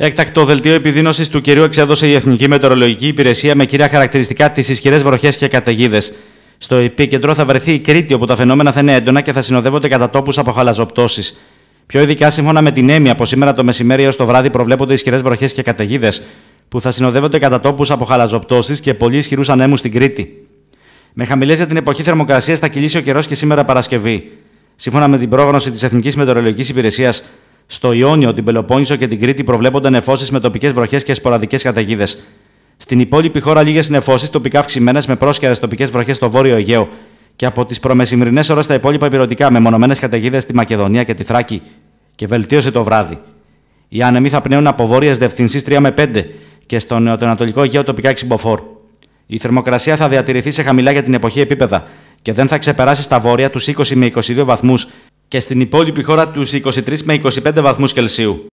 Έκτακτο δελτίο επιδείνωσης του κυρίου εξέδωσε η Εθνική Μετεωρολογική Υπηρεσία με κυρία χαρακτηριστικά τις ισχυρές βροχές και καταιγίδες. Στο επίκεντρο θα βρεθεί η Κρήτη, όπου τα φαινόμενα θα είναι έντονα και θα συνοδεύονται κατά τόπους από χαλαζοπτώσεις. Πιο ειδικά, σύμφωνα με την έννοια από σήμερα το μεσημέρι έως το βράδυ προβλέπονται ισχυρές βροχές και καταιγίδες, που θα συνοδεύονται κατά τόπους από χαλαζοπτώσεις και πολύ ισχυρούς ανέμους στην Κρήτη. Με χαμηλές για την εποχή θερμοκρασίας θα κυλήσει ο καιρός και σήμερα Παρασκευή. Σύμφωνα με την πρόγνωση της Εθνικής Μετεωρολογικής Υπηρεσίας, στο Ιόνιο, την Πελοπόννησο και την Κρήτη προβλέπονται νεφώσει με τοπικές βροχές και σποραδικές καταιγίδες. Στην υπόλοιπη χώρα, λίγες νεφώσει τοπικά αυξημένες με πρόσχερε τοπικές βροχές στο βόρειο Αιγαίο και από τις προμεσημερινές ώρες τα υπόλοιπα υπηρετικά με μονομένες καταιγίδες στη Μακεδονία και τη Θράκη. Και βελτίωσε το βράδυ. Οι άνεμοι θα πνέουν από βόρειες δευθυνσίε 3 με 5 και στο νεοτοανατολικό Αιγαίο τοπικά 6 μποφόρ. Η θερμοκρασία θα διατηρηθεί σε χαμηλά για την εποχή επίπεδα και δεν θα ξεπεράσει στα βόρεια τους 20 με 22 βαθμούς και στην υπόλοιπη χώρα τους 23 με 25 βαθμούς Κελσίου.